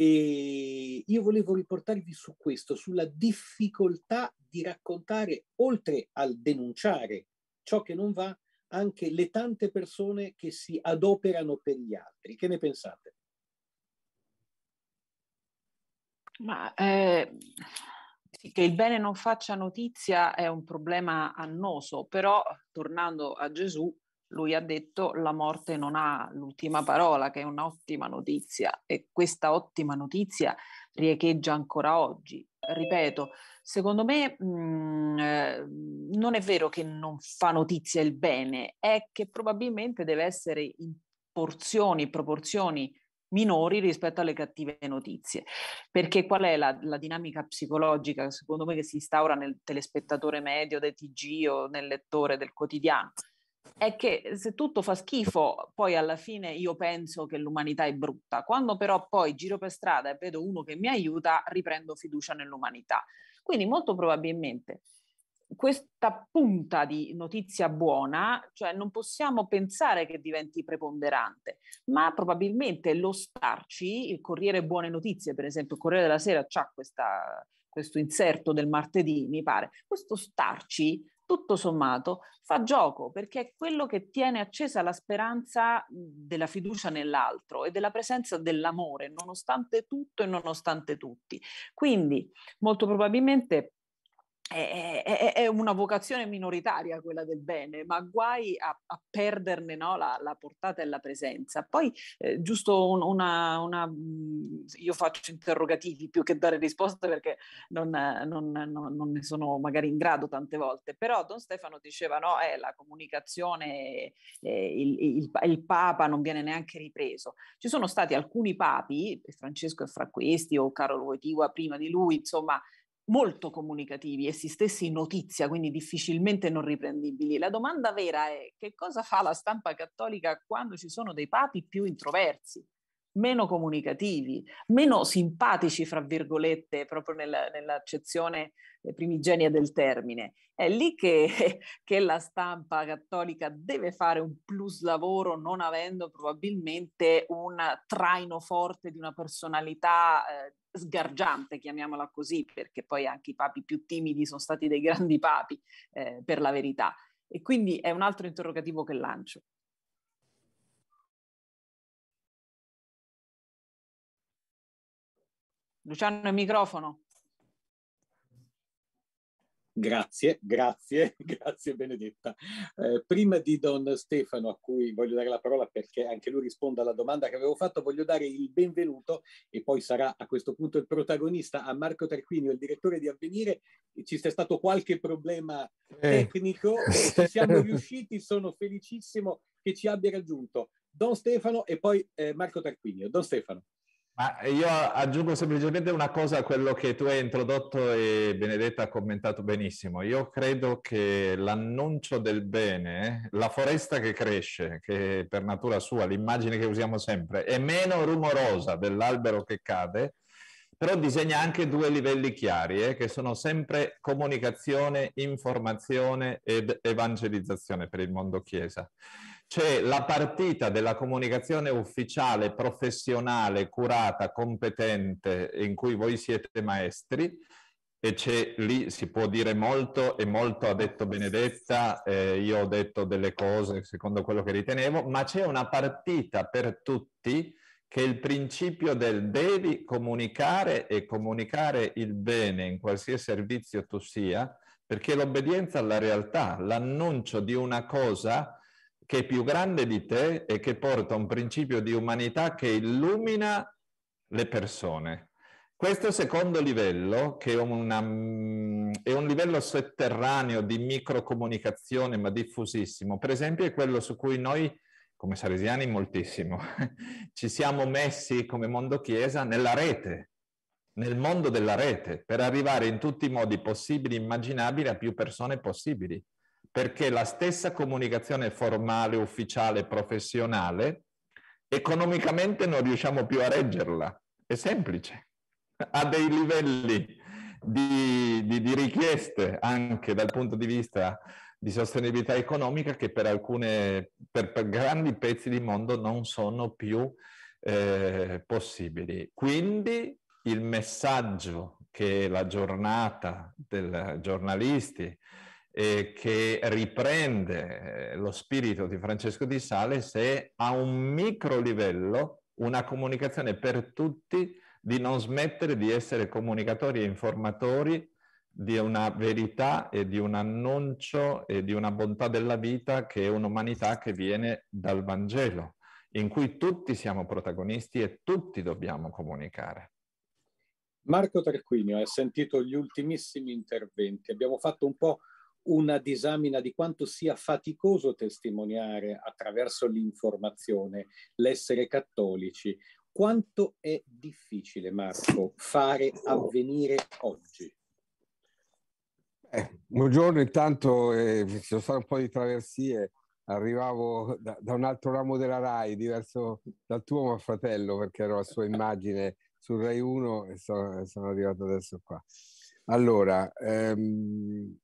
Speaker 2: e io volevo riportarvi su questo, sulla difficoltà di raccontare, oltre al denunciare ciò che non va, anche le tante persone che si adoperano per gli altri. Che ne pensate?
Speaker 3: Ma eh, che il bene non faccia notizia è un problema annoso, però tornando a Gesù, lui ha detto la morte non ha l'ultima parola, che è un'ottima notizia e questa ottima notizia riecheggia ancora oggi. Ripeto, secondo me mh, mm, eh, non è vero che non fa notizia il bene, è che probabilmente deve essere in porzioni, proporzioni minori rispetto alle cattive notizie. Perché qual è la, la, dinamica psicologica, secondo me, che si instaura nel telespettatore medio del TG o nel lettore del quotidiano? è che se tutto fa schifo, poi alla fine io penso che l'umanità è brutta. Quando però poi giro per strada e vedo uno che mi aiuta, riprendo fiducia nell'umanità. Quindi molto probabilmente questa punta di notizia buona, cioè non possiamo pensare che diventi preponderante, ma probabilmente lo starci, il Corriere Buone Notizie, per esempio, il Corriere della Sera ha questa, questo inserto del martedì, mi pare, questo starci tutto sommato fa gioco perché è quello che tiene accesa la speranza mhmm, della fiducia nell'altro e della presenza dell'amore nonostante tutto e nonostante tutti. Quindi molto probabilmente è, è, è, una vocazione minoritaria quella del bene, ma guai a, a perderne no, la, la, portata e la presenza. Poi, eh, giusto un, una, una, mm, Io faccio interrogativi più che dare risposte perché non, non, non, non, ne sono magari in grado tante volte, però Don Stefano diceva no, eh, la comunicazione, eh, il, il, il, Papa non viene neanche ripreso. Ci sono stati alcuni papi, Francesco è fra questi o Carlo Voitiva prima di lui, insomma, molto comunicativi, essi stessi notizia, quindi difficilmente non riprendibili. La domanda vera è che cosa fa la stampa cattolica quando ci sono dei papi più introversi? meno comunicativi, meno simpatici, fra virgolette, proprio nel, nell'accezione eh, primigenia del termine. È lì che, che, la stampa cattolica deve fare un plus lavoro non avendo probabilmente un traino forte di una personalità eh, sgargiante, chiamiamola così, perché poi anche i papi più timidi sono stati dei grandi papi, eh, per la verità. E quindi è un altro interrogativo che lancio. Luciano, il microfono.
Speaker 2: Grazie, grazie, grazie Benedetta. Eh, prima di Don Stefano, a cui voglio dare la parola perché anche lui risponde alla domanda che avevo fatto, voglio dare il benvenuto e poi sarà a questo punto il protagonista a Marco Tarquinio, il direttore di Avvenire. Ci sia stato qualche problema eh. tecnico, eh. ci siamo riusciti, sono felicissimo che ci abbia raggiunto Don Stefano e poi eh, Marco Tarquinio. Don Stefano.
Speaker 4: Ma io aggiungo semplicemente una cosa a quello che tu hai introdotto e Benedetta ha commentato benissimo. Io credo che l'annuncio del bene, la foresta che cresce, che per natura sua, l'immagine che usiamo sempre, è meno rumorosa dell'albero che cade, però disegna anche due livelli chiari, eh, che sono sempre comunicazione, informazione ed evangelizzazione per il mondo chiesa c'è la partita della comunicazione ufficiale, professionale, curata, competente, in cui voi siete maestri, e c'è lì si può dire molto e molto ha detto Benedetta, eh, io ho detto delle cose secondo quello che ritenevo, ma c'è una partita per tutti che è il principio del devi comunicare e comunicare il bene in qualsiasi servizio tu sia, perché l'obbedienza alla realtà, l'annuncio di una cosa che è più grande di te e che porta un principio di umanità che illumina le persone. Questo secondo livello, che è, una, mm, è un livello sotterraneo di microcomunicazione, ma diffusissimo, per esempio è quello su cui noi, come salesiani, moltissimo, ci siamo messi come mondo chiesa nella rete, nel mondo della rete, per arrivare in tutti i modi possibili e immaginabili a più persone possibili perché la stessa comunicazione formale, ufficiale, professionale, economicamente non riusciamo più a reggerla. È semplice. Ha dei livelli di, di, di richieste anche dal punto di vista di sostenibilità economica che per alcune, per, per grandi pezzi di mondo non sono più eh, possibili. Quindi il messaggio che la giornata dei giornalisti eh, che riprende eh, lo spirito di Francesco di Sales e a un micro livello una comunicazione per tutti di non smettere di essere comunicatori e informatori di una verità e di un annuncio e di una bontà della vita che è un'umanità che viene dal Vangelo, in cui tutti siamo protagonisti e tutti dobbiamo comunicare.
Speaker 2: Marco Tarquinio, hai sentito gli ultimissimi interventi, abbiamo fatto un po' una disamina di quanto sia faticoso testimoniare attraverso l'informazione l'essere cattolici. Quanto è difficile, Marco, fare avvenire oggi?
Speaker 5: Eh, un intanto eh, ci sono state un po' di traversie, arrivavo da, da, un altro ramo della RAI, diverso dal tuo ma fratello, perché ero a sua immagine sul RAI 1 e sono, sono arrivato adesso qua. Allora, ehm,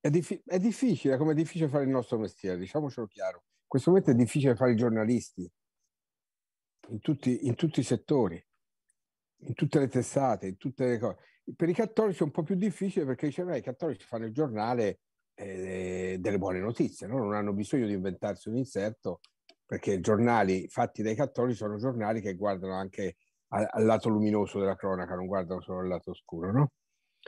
Speaker 5: è, diffi- è difficile, come è difficile fare il nostro mestiere, diciamocelo chiaro. In questo momento è difficile fare i giornalisti in tutti, in tutti i settori, in tutte le testate, in tutte le cose. Per i cattolici è un po' più difficile perché diceva i cattolici fanno il giornale eh, delle buone notizie, no? non hanno bisogno di inventarsi un inserto perché i giornali fatti dai cattolici sono giornali che guardano anche al, al lato luminoso della cronaca, non guardano solo al lato oscuro. No?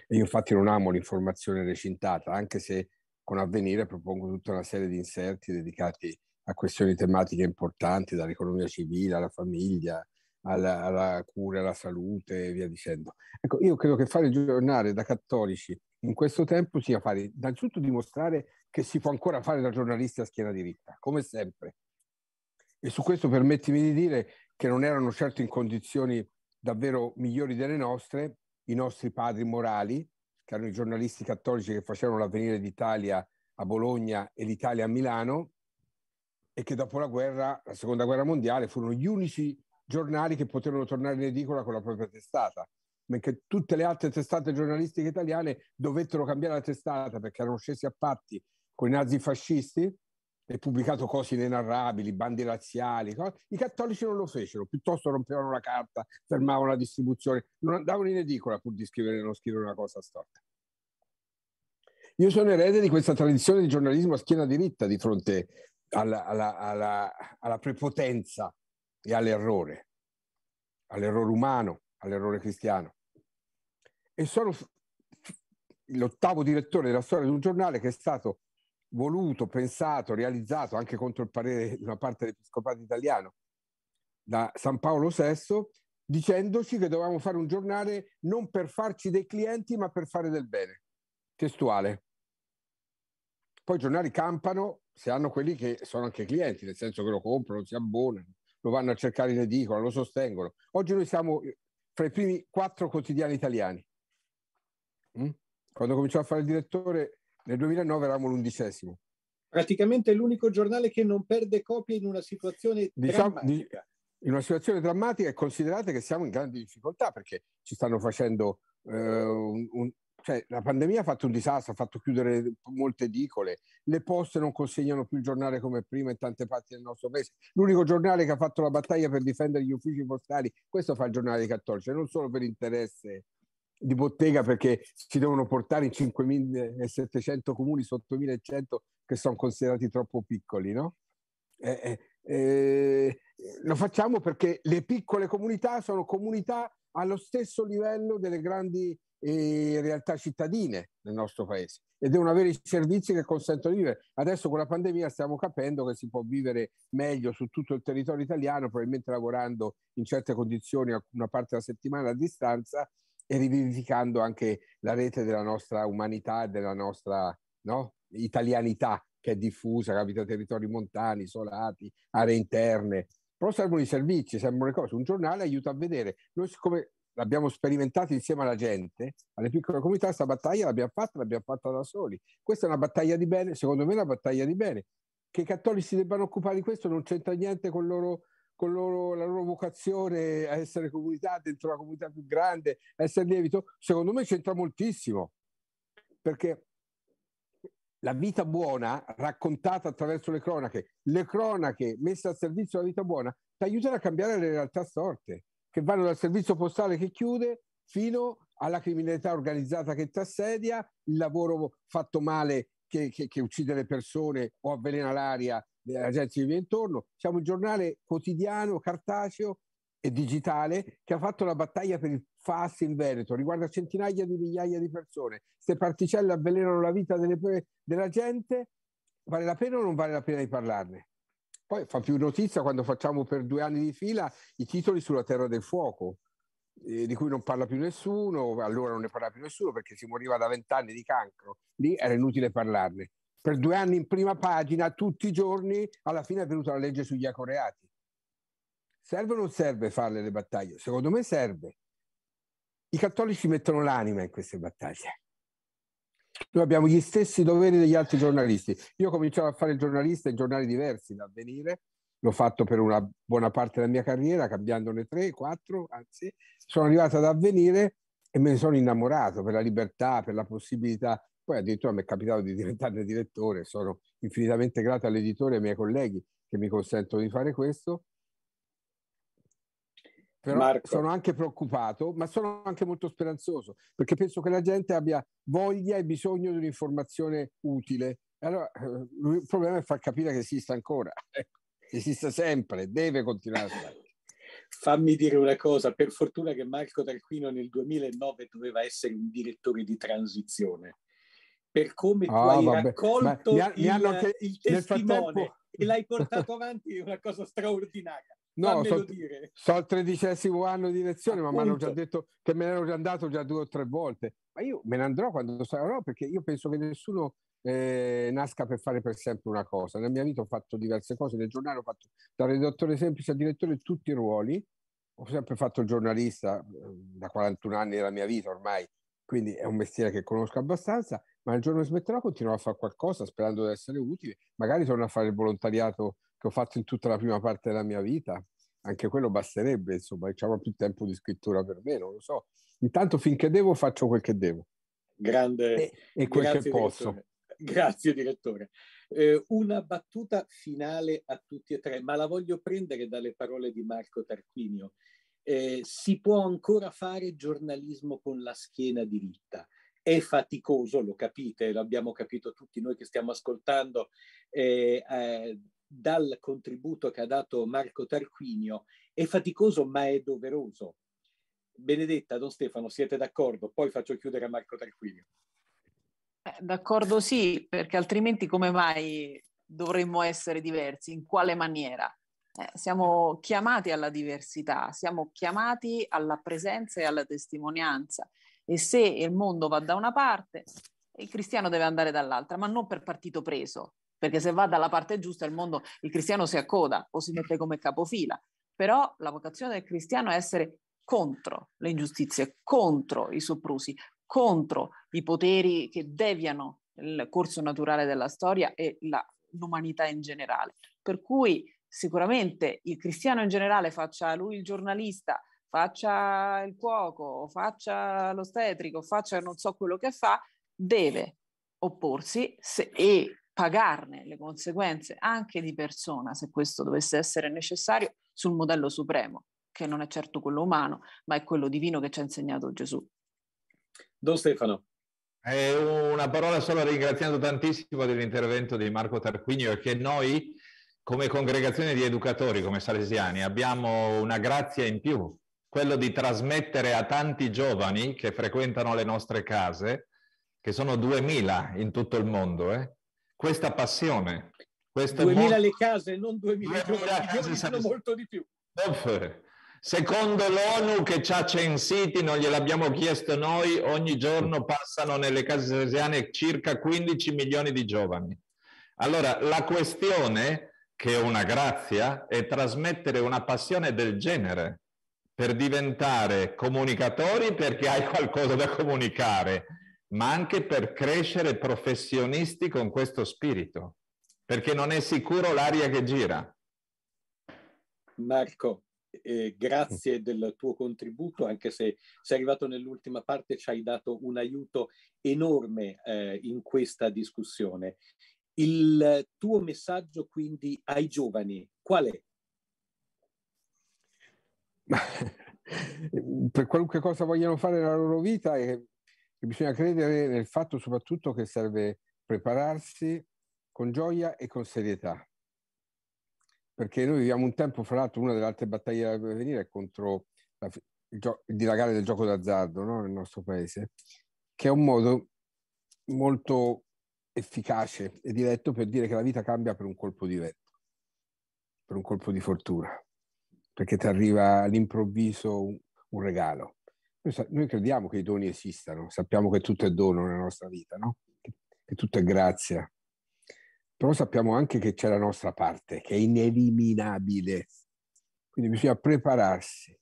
Speaker 5: Io infatti non amo l'informazione recintata, anche se con Avvenire propongo tutta una serie di inserti dedicati a questioni tematiche importanti, dall'economia civile alla famiglia, alla, alla cura, alla salute e via dicendo. Ecco, io credo che fare giornale da cattolici in questo tempo sia fare, innanzitutto dimostrare che si può ancora fare da giornalista a schiena diritta, come sempre. E su questo permettimi di dire che non erano certo in condizioni davvero migliori delle nostre, i nostri padri morali, che erano i giornalisti cattolici che facevano l'avvenire d'Italia a Bologna e l'Italia a Milano, e che dopo la guerra, la seconda guerra mondiale, furono gli unici giornali che poterono tornare in edicola con la propria testata, mentre tutte le altre testate giornalistiche italiane dovettero cambiare la testata perché erano scesi a patti con i nazifascisti e pubblicato cose inenarrabili, bandi razziali, i cattolici non lo fecero, piuttosto rompevano la carta, fermavano la distribuzione, non andavano in edicola pur di scrivere, non scrivere una cosa storta. Io sono erede di questa tradizione di giornalismo a schiena diritta di fronte alla, alla, alla, alla prepotenza e all'errore, all'errore umano, all'errore cristiano. E sono l'ottavo direttore della storia di un giornale che è stato voluto, pensato, realizzato anche contro il parere di una parte dell'Episcopato italiano da San Paolo VI, dicendoci che dovevamo fare un giornale non per farci dei clienti, ma per fare del bene. Testuale. Poi i giornali campano se hanno quelli che sono anche clienti, nel senso che lo comprano, si abbonano, lo vanno a cercare in edicola, lo sostengono. Oggi noi siamo fra i primi quattro quotidiani italiani. Mm? Quando cominciò a fare il direttore nel 2009 eravamo l'undicesimo. Praticamente è l'unico giornale che non perde copie in una situazione diciamo, drammatica. Di, in una situazione drammatica e considerate che siamo in grandi difficoltà perché ci stanno facendo eh, un, un cioè, la pandemia ha fatto un disastro, ha fatto chiudere molte edicole, le poste non consegnano più il giornale come prima in tante parti del nostro paese. L'unico giornale che ha fatto la battaglia per difendere gli uffici postali, questo fa il giornale dei cattolici, non solo per interesse di bottega perché ci devono portare in 5.700 comuni sotto 1.100 che sono considerati troppo piccoli, no? Eh, eh, eh, lo facciamo perché le piccole comunità sono comunità allo stesso livello delle grandi eh, realtà cittadine nel nostro paese e devono avere i servizi che consentono di vivere. Adesso con la pandemia stiamo capendo che si può vivere meglio su tutto il territorio italiano, probabilmente lavorando in certe condizioni una parte della settimana a distanza, e rivivificando anche la rete della nostra umanità e della nostra no? italianità che è diffusa, che abita territori montani, isolati, aree interne. Però servono i servizi, servono le cose. Un giornale aiuta a vedere. Noi siccome l'abbiamo sperimentato insieme alla gente, alle piccole comunità, questa battaglia l'abbiamo fatta, l'abbiamo fatta da soli. Questa è una battaglia di bene, secondo me è una battaglia di bene. Che i cattolici si debbano occupare di questo non c'entra niente con loro con loro, la loro vocazione a essere comunità, dentro la comunità più grande, a essere lievito, secondo me c'entra moltissimo. Perché la vita buona raccontata attraverso le cronache, le cronache messe al servizio della vita buona, ti aiutano a cambiare le realtà sorte, che vanno dal servizio postale che chiude fino alla criminalità organizzata che ti assedia, il lavoro fatto male che, che, che uccide le persone o avvelena l'aria la agenzie ci vive intorno. Siamo un giornale quotidiano, cartaceo e digitale che ha fatto la battaglia per il FAS in Veneto, riguarda centinaia di migliaia di persone. Se particelle avvelenano la vita delle, della gente, vale la pena o non vale la pena di parlarne? Poi fa più notizia quando facciamo per due anni di fila i titoli sulla Terra del Fuoco, eh, di cui non parla più nessuno, allora non ne parla più nessuno perché si moriva da vent'anni di cancro, lì era inutile parlarne per due anni in prima pagina tutti i giorni, alla fine è venuta la legge sugli acoreati. Serve o non serve farle le battaglie? Secondo me serve. I cattolici mettono l'anima in queste battaglie. Noi abbiamo gli stessi doveri degli altri giornalisti. Io cominciavo a fare giornalista in giornali diversi da avvenire, l'ho fatto per una buona parte della mia carriera, cambiandone tre, quattro, anzi, sono arrivato ad avvenire e me ne sono innamorato per la libertà, per la possibilità poi addirittura mi è capitato di diventarne direttore, sono infinitamente grato all'editore e ai miei colleghi che mi consentono di fare questo. Però Marco. sono anche preoccupato, ma sono anche molto speranzoso, perché penso che la gente abbia voglia e bisogno di un'informazione utile. Allora, eh, il problema è far capire che esiste ancora, esiste sempre, deve continuare Fammi dire una cosa, per fortuna che Marco Tarquino nel
Speaker 2: 2009 doveva essere un direttore di transizione, per come ah, tu hai vabbè. raccolto Beh, mi, il, anche, il testimone frattempo... e l'hai portato avanti è una cosa straordinaria.
Speaker 5: No, sono so al tredicesimo anno di lezione, Appunto. ma mi hanno già detto che me ne ero già andato già due o tre volte. Ma io me ne andrò quando sarò, perché io penso che nessuno eh, nasca per fare per sempre una cosa. Nella mia vita ho fatto diverse cose, nel giornale ho fatto da redattore semplice a direttore tutti i ruoli. Ho sempre fatto giornalista eh, da 41 anni della mia vita ormai, quindi è un mestiere che conosco abbastanza ma il giorno che smetterò continuerò a fare qualcosa sperando di essere utile, magari torno a fare il volontariato che ho fatto in tutta la prima parte della mia vita, anche quello basterebbe, insomma, diciamo più tempo di scrittura per me, non lo so. Intanto finché devo faccio quel che devo.
Speaker 2: Grande. E, e quel che posso. Direttore. Grazie direttore. Eh, una battuta finale a tutti e tre, ma la voglio prendere dalle parole di Marco Tarquinio. Eh, si può ancora fare giornalismo con la schiena diritta è faticoso, lo capite, l'abbiamo capito tutti noi che stiamo ascoltando, eh, eh, dal contributo che ha dato Marco Tarquinio, è faticoso ma è doveroso. Benedetta, Don Stefano, siete d'accordo? Poi faccio chiudere a Marco Tarquinio.
Speaker 3: Eh, d'accordo sì, perché altrimenti come mai dovremmo essere diversi? In quale maniera? Eh, siamo chiamati alla diversità, siamo chiamati alla presenza e alla testimonianza. E se il mondo va da una parte, il cristiano deve andare dall'altra, ma non per partito preso, perché se va dalla parte giusta il mondo, il cristiano si accoda o si mette come capofila. Però la vocazione del cristiano è essere contro le ingiustizie, contro i soprusi, contro i poteri che deviano il corso naturale della storia e la, l'umanità in generale. Per cui sicuramente il cristiano in generale faccia lui il giornalista, faccia il cuoco, faccia l'ostetrico, faccia non so quello che fa, deve opporsi se, e pagarne le conseguenze anche di persona, se questo dovesse essere necessario, sul modello supremo, che non è certo quello umano, ma è quello divino che ci ha insegnato Gesù.
Speaker 4: Don Stefano. Eh, una parola solo ringraziando tantissimo dell'intervento di Marco Tarquinio e che noi come congregazione di educatori, come salesiani, abbiamo una grazia in più quello di trasmettere a tanti giovani che frequentano le nostre case, che sono 2000 in tutto il mondo, eh, questa passione. Questo 2000 mo- le
Speaker 2: case, non 2000, 2000 case sono molto
Speaker 4: di più. Secondo l'ONU che ci ha censiti, non gliel'abbiamo chiesto noi, ogni giorno passano nelle case salesiane circa 15 milioni di giovani. Allora, la questione, che è una grazia, è trasmettere una passione del genere per diventare comunicatori perché hai qualcosa da comunicare, ma anche per crescere professionisti con questo spirito, perché non è sicuro l'aria che gira.
Speaker 2: Marco, eh, grazie del tuo contributo, anche se sei arrivato nell'ultima parte, ci hai dato un aiuto enorme eh, in questa discussione. Il tuo messaggio quindi ai giovani qual è?
Speaker 5: per qualunque cosa vogliano fare nella loro vita e, e bisogna credere nel fatto soprattutto che serve prepararsi con gioia e con serietà. Perché noi viviamo un tempo, fra l'altro, una delle altre battaglie da venire è contro la, il, gio- il, dilagare del gioco d'azzardo no? nel nostro paese, che è un modo molto efficace e diretto per dire che la vita cambia per un colpo di vento, per un colpo di fortuna perché ti arriva all'improvviso un, un regalo. Noi, noi, crediamo che i doni esistano, sappiamo che tutto è dono nella nostra vita, no? che, che tutto è grazia, però sappiamo anche che c'è la nostra parte, che è ineliminabile. Quindi bisogna prepararsi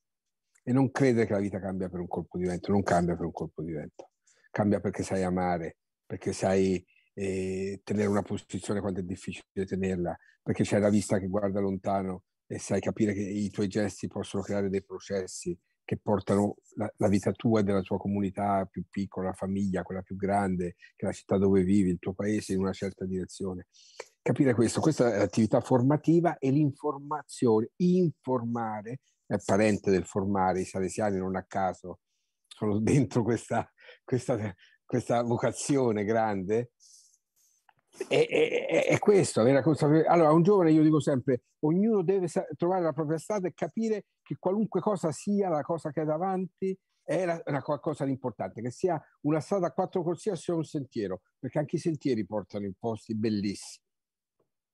Speaker 5: e non credere che la vita cambia per un colpo di vento, non cambia per un colpo di vento, cambia perché sai amare, perché sai eh, tenere una posizione quando è difficile tenerla, perché c'è la vista che guarda lontano e sai capire che i tuoi gesti possono creare dei processi che portano la, la, vita tua e della tua comunità più piccola, la famiglia, quella più grande, che è la città dove vivi, il tuo paese in una certa direzione. Capire questo, questa è l'attività formativa e l'informazione, informare, è parente del formare, i salesiani non a caso sono dentro questa, questa, questa vocazione grande è, è, è, questo, avere la consapevolezza. Allora, un giovane io dico sempre, ognuno deve sa- trovare la propria strada e capire che qualunque cosa sia la cosa che ha davanti è la, una qualcosa di importante, che sia una strada a quattro corsie o sia un sentiero, perché anche i sentieri portano in posti bellissimi,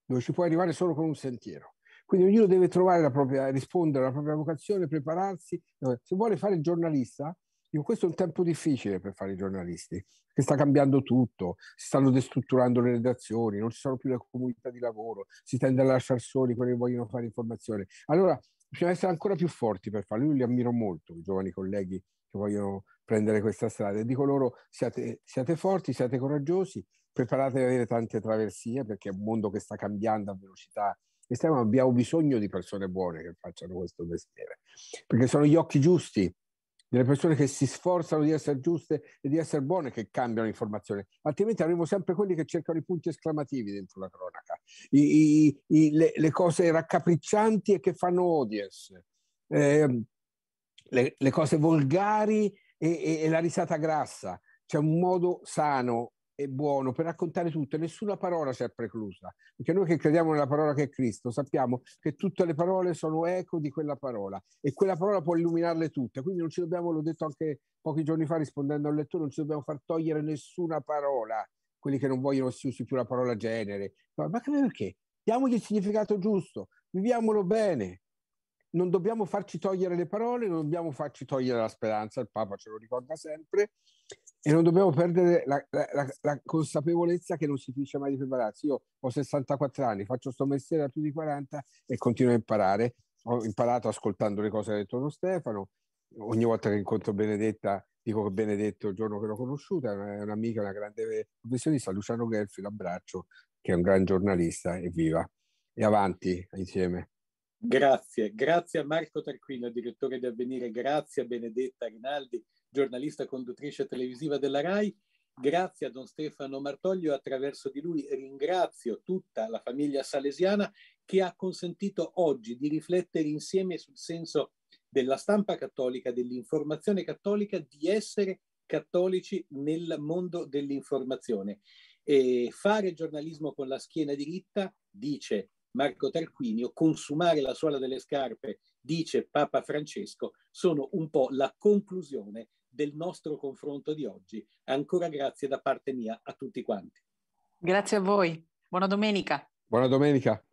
Speaker 5: dove ci puoi arrivare solo con un sentiero. Quindi ognuno deve trovare la propria, rispondere alla propria vocazione, prepararsi. Se vuole fare il giornalista, questo è un tempo difficile per fare i giornalisti, che sta cambiando tutto, si stanno destrutturando le redazioni, non ci sono più le comunità di lavoro, si tende a lasciare soli quelli che vogliono fare informazione. Allora bisogna essere ancora più forti per farlo. Io li ammiro molto, i giovani colleghi che vogliono prendere questa strada e dico loro siate, siate forti, siate coraggiosi, preparatevi ad avere tante traversie perché è un mondo che sta cambiando a velocità estrema, abbiamo bisogno di persone buone che facciano questo mestiere, perché sono gli occhi giusti delle persone che si sforzano di essere giuste e di essere buone che cambiano informazione, altrimenti avremo sempre quelli che cercano i punti esclamativi dentro la cronaca, I, i, i, le, le, cose raccapriccianti e che fanno audience, eh, le, le, cose volgari e, e, e la risata grassa. C'è un modo sano e buono per raccontare tutto e nessuna parola c'è preclusa, perché noi che crediamo nella parola che è Cristo sappiamo che tutte le parole sono eco di quella parola e quella parola può illuminarle tutte, quindi non ci dobbiamo, l'ho detto anche pochi giorni fa rispondendo al lettore, non ci dobbiamo far togliere nessuna parola, quelli che non vogliono si usi più la parola genere, ma perché? Diamogli il significato giusto, viviamolo bene, non dobbiamo farci togliere le parole, non dobbiamo farci togliere la speranza, il Papa ce lo ricorda sempre, e non dobbiamo perdere la, la, la, consapevolezza che non si finisce mai di prepararsi. Io ho 64 anni, faccio questo mestiere da più di 40 e continuo a imparare. Ho imparato ascoltando le cose che ha detto Don Stefano. Ogni volta che incontro Benedetta, dico che Benedetto, il giorno che l'ho conosciuta, è un'amica, una grande professionista, Luciano Gelfi, l'abbraccio, che è un gran giornalista, evviva. E avanti insieme. Grazie,
Speaker 2: grazie a Marco Tarquino, direttore di Avvenire, grazie a Benedetta Rinaldi giornalista conduttrice televisiva della RAI. Grazie a Don Stefano Martoglio, attraverso di lui ringrazio tutta la famiglia salesiana che ha consentito oggi di riflettere insieme sul senso della stampa cattolica, dell'informazione cattolica, di essere cattolici nel mondo dell'informazione. E fare giornalismo con la schiena diritta, dice Marco Tarquinio, consumare la suola delle scarpe, dice Papa Francesco, sono un po' la conclusione del nostro confronto di oggi. Ancora grazie da parte mia a tutti quanti.
Speaker 3: Grazie a voi. Buona domenica.
Speaker 5: Buona domenica.